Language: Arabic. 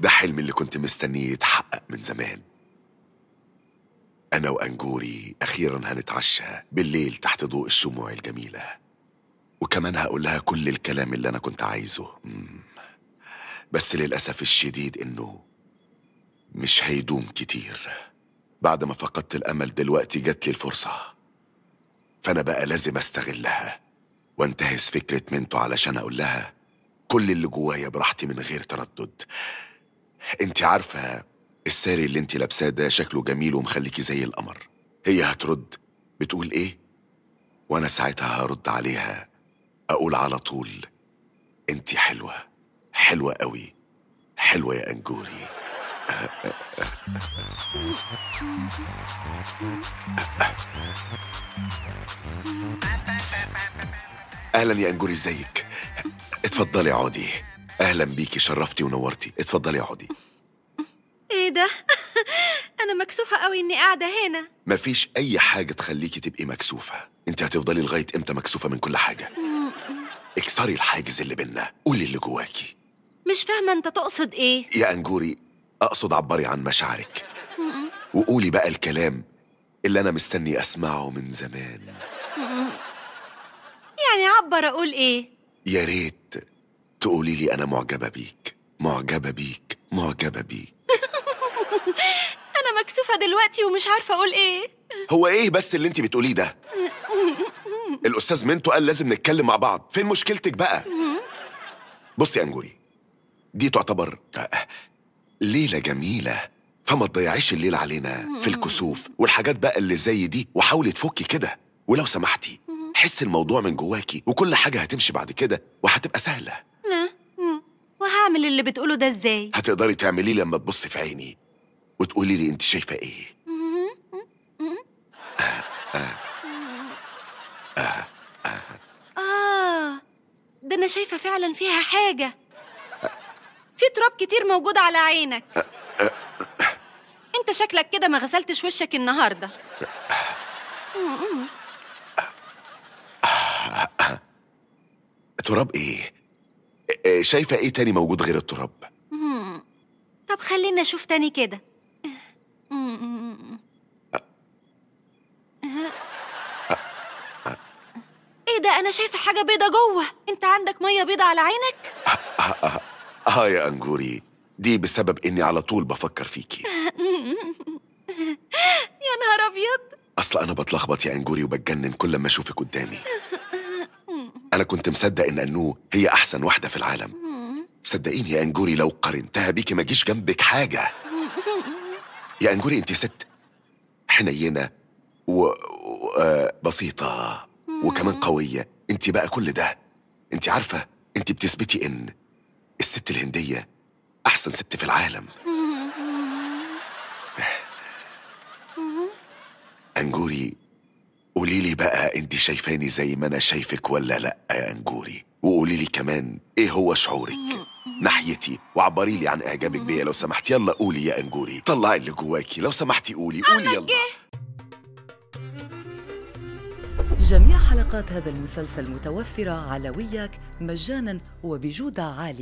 ده حلم اللي كنت مستنيه يتحقق من زمان أنا وأنجوري أخيرا هنتعشى بالليل تحت ضوء الشموع الجميلة وكمان هقول لها كل الكلام اللي أنا كنت عايزه بس للأسف الشديد إنه مش هيدوم كتير بعد ما فقدت الأمل دلوقتي جت لي الفرصة فأنا بقى لازم أستغلها وانتهز فكرة منتو علشان أقول لها كل اللي جوايا براحتي من غير تردد انت عارفة الساري اللي انت لابساه ده شكله جميل ومخليكي زي القمر هي هترد بتقول ايه وانا ساعتها هرد عليها اقول على طول انت حلوة حلوة قوي حلوة يا انجوري اهلا يا انجوري ازيك اتفضلي عودي اهلا بيكي شرفتي ونورتي اتفضلي اقعدي ايه ده انا مكسوفه قوي اني قاعده هنا مفيش اي حاجه تخليكي تبقي مكسوفه انت هتفضلي لغايه امتى مكسوفه من كل حاجه اكسري الحاجز اللي بينا قولي اللي جواكي مش فاهمه انت تقصد ايه يا انجوري اقصد عبري عن مشاعرك وقولي بقى الكلام اللي انا مستني اسمعه من زمان يعني عبر اقول ايه يا ريت تقولي لي أنا معجبة بيك معجبة بيك معجبة بيك أنا مكسوفة دلوقتي ومش عارفة أقول إيه هو إيه بس اللي أنت بتقوليه ده؟ الأستاذ منتو قال لازم نتكلم مع بعض فين مشكلتك بقى؟ بصي يا أنجوري دي تعتبر ليلة جميلة فما تضيعيش الليل علينا في الكسوف والحاجات بقى اللي زي دي وحاولي تفكي كده ولو سمحتي حس الموضوع من جواكي وكل حاجة هتمشي بعد كده وهتبقى سهلة هعمل اللي بتقوله ده ازاي هتقدري تعمليه لما تبصي في عيني وتقولي لي انت شايفه ايه آه آه ده أنا شايفة فعلا فيها حاجة في تراب كتير موجود على عينك أنت شكلك كده ما غسلتش وشك النهاردة تراب إيه؟ آه، شايفة ايه تاني موجود غير التراب؟ طب خلينا نشوف تاني كده ايه ده انا شايفة حاجة بيضة جوه انت عندك مية بيضة على عينك؟ اه يا انجوري دي بسبب اني على طول بفكر فيكي يا نهار ابيض اصل انا بتلخبط يا انجوري وبتجنن كل ما اشوفك قدامي أنا كنت مصدق إن أنو هي أحسن واحدة في العالم صدقيني يا أنجوري لو قارنتها بيكي ما جيش جنبك حاجة يا أنجوري أنت ست حنينة و... و... آه، بسيطة وكمان قوية أنت بقى كل ده أنت عارفة أنت بتثبتي إن الست الهندية أحسن ست في العالم أنجوري قولي لي بقى انت شايفاني زي ما انا شايفك ولا لا يا انجوري وقولي لي كمان ايه هو شعورك ناحيتي وعبري لي عن اعجابك بيا لو سمحتي يلا قولي يا انجوري طلعي اللي جواكي لو سمحتي قولي قولي يلا إيه؟ جميع حلقات هذا المسلسل متوفرة على وياك مجانا وبجودة عالية